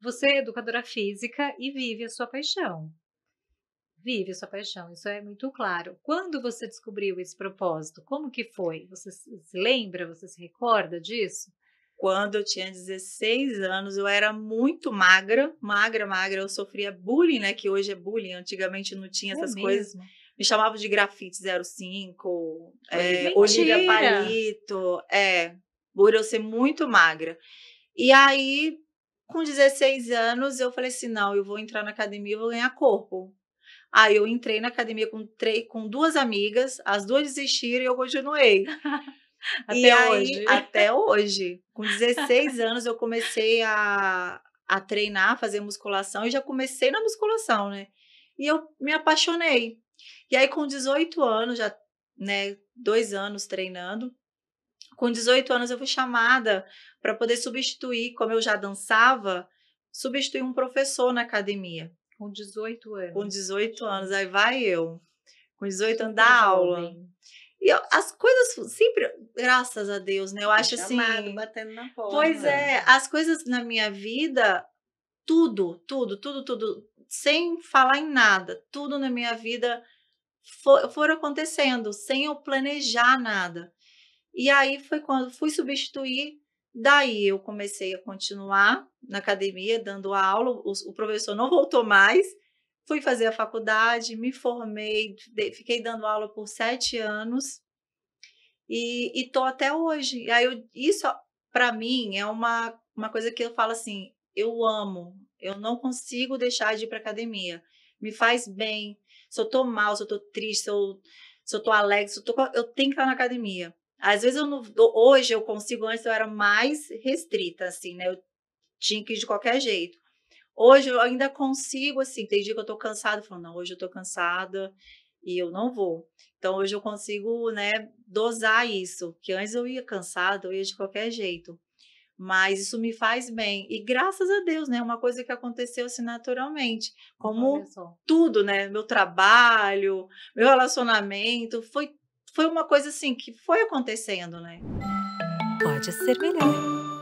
Você é educadora física e vive a sua paixão. Vive a sua paixão, isso é muito claro. Quando você descobriu esse propósito, como que foi? Você se lembra, você se recorda disso? Quando eu tinha 16 anos, eu era muito magra, magra, magra. Eu sofria bullying, né? Que hoje é bullying, antigamente não tinha é essas é coisas. Me chamavam de grafite 05, é, eh, Olivia Palito, é, por eu ser muito magra. E aí com 16 anos, eu falei assim: não, eu vou entrar na academia e vou ganhar corpo. Aí eu entrei na academia com, com duas amigas, as duas desistiram e eu continuei. até e hoje. até hoje. Com 16 anos, eu comecei a, a treinar, fazer musculação, e já comecei na musculação, né? E eu me apaixonei. E aí, com 18 anos, já, né, dois anos treinando, com 18 anos eu fui chamada para poder substituir, como eu já dançava, substituir um professor na academia. Com 18 anos. Com 18 anos, aí vai eu. Com 18 anos da aula. E eu, as coisas sempre, graças a Deus, né? Eu acho chamado, assim. batendo na porta. Pois é, as coisas na minha vida, tudo, tudo, tudo, tudo, sem falar em nada, tudo na minha vida foram for acontecendo, sem eu planejar nada. E aí foi quando fui substituir. Daí eu comecei a continuar na academia, dando aula. O, o professor não voltou mais. Fui fazer a faculdade, me formei, fiquei dando aula por sete anos e estou até hoje. E aí eu, isso, para mim, é uma, uma coisa que eu falo assim: eu amo, eu não consigo deixar de ir para academia. Me faz bem. Se eu estou mal, se eu estou triste, se eu, se eu tô alegre, eu, tô, eu tenho que estar na academia. Às vezes eu não, hoje eu consigo, antes eu era mais restrita, assim, né? Eu tinha que ir de qualquer jeito. Hoje eu ainda consigo, assim, tem dia que eu tô cansada, falando, não, hoje eu tô cansada e eu não vou. Então hoje eu consigo, né, dosar isso, que antes eu ia cansada, eu ia de qualquer jeito. Mas isso me faz bem. E graças a Deus, né? É uma coisa que aconteceu assim naturalmente. Como tudo, né? Meu trabalho, meu relacionamento, foi foi uma coisa assim que foi acontecendo, né? Pode ser melhor.